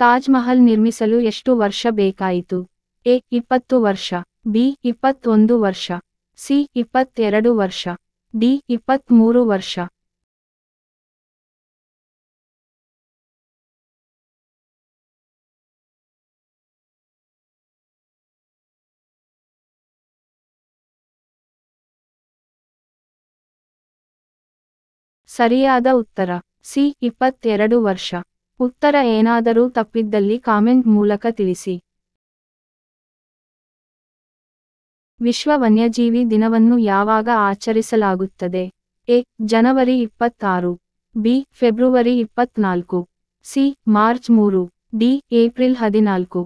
ತಾಜ್ ಮಹಲ್ ನಿರ್ಮಿಸಲು ಎಷ್ಟು ವರ್ಷ ಬೇಕಾಯಿತು ಎ ಇಪ್ಪತ್ತು ವರ್ಷ ಬಿ ಇಪ್ಪತ್ತೊಂದು ವರ್ಷ ಸಿ ಇಪ್ಪತ್ತೆರಡು ವರ್ಷ ಡಿ ಇಪ್ಪತ್ತ್ಮೂರು ವರ್ಷ ಸರಿಯಾದ ಉತ್ತರ ಸಿ ಇಪ್ಪತ್ತೆರಡು ವರ್ಷ ಉತ್ತರ ಏನಾದರೂ ತಪ್ಪಿದ್ದಲ್ಲಿ ಕಾಮೆಂಟ್ ಮೂಲಕ ತಿಳಿಸಿ ವಿಶ್ವ ವನ್ಯಜೀವಿ ದಿನವನ್ನು ಯಾವಾಗ ಆಚರಿಸಲಾಗುತ್ತದೆ ಎ ಜನವರಿ ಇಪ್ಪತ್ತಾರು ಬಿ ಫೆಬ್ರವರಿ ಇಪ್ಪತ್ನಾಲ್ಕು ಸಿ ಮಾರ್ಚ್ ಮೂರು ಡಿ ಏಪ್ರಿಲ್ ಹದಿನಾಲ್ಕು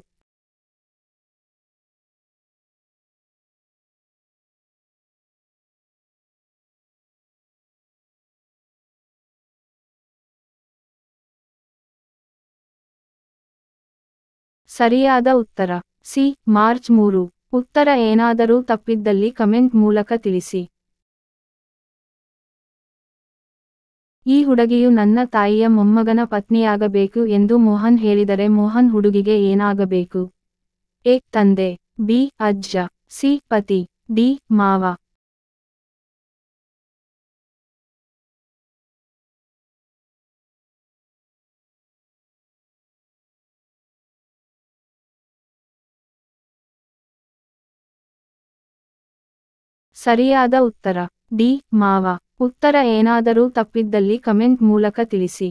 ಸರಿಯಾದ ಉತ್ತರ ಸಿ ಮಾರ್ಚ್ ಮೂರು ಉತ್ತರ ಏನಾದರೂ ತಪ್ಪಿದ್ದಲ್ಲಿ ಕಮೆಂಟ್ ಮೂಲಕ ತಿಳಿಸಿ ಈ ಹುಡುಗಿಯು ನನ್ನ ತಾಯಿಯ ಮೊಮ್ಮಗನ ಪತ್ನಿಯಾಗಬೇಕು ಎಂದು ಮೋಹನ್ ಹೇಳಿದರೆ ಮೋಹನ್ ಹುಡುಗಿಗೆ ಏನಾಗಬೇಕು ಎ ತಂದೆ ಬಿ ಅಜ್ಜ ಸಿ ಪತಿ ಡಿ ಮಾವ ಸರಿಯಾದ ಉತ್ತರ ಡಿ ಮಾವ ಉತ್ತರ ಏನಾದರೂ ತಪ್ಪಿದ್ದಲ್ಲಿ ಕಮೆಂಟ್ ಮೂಲಕ ತಿಳಿಸಿ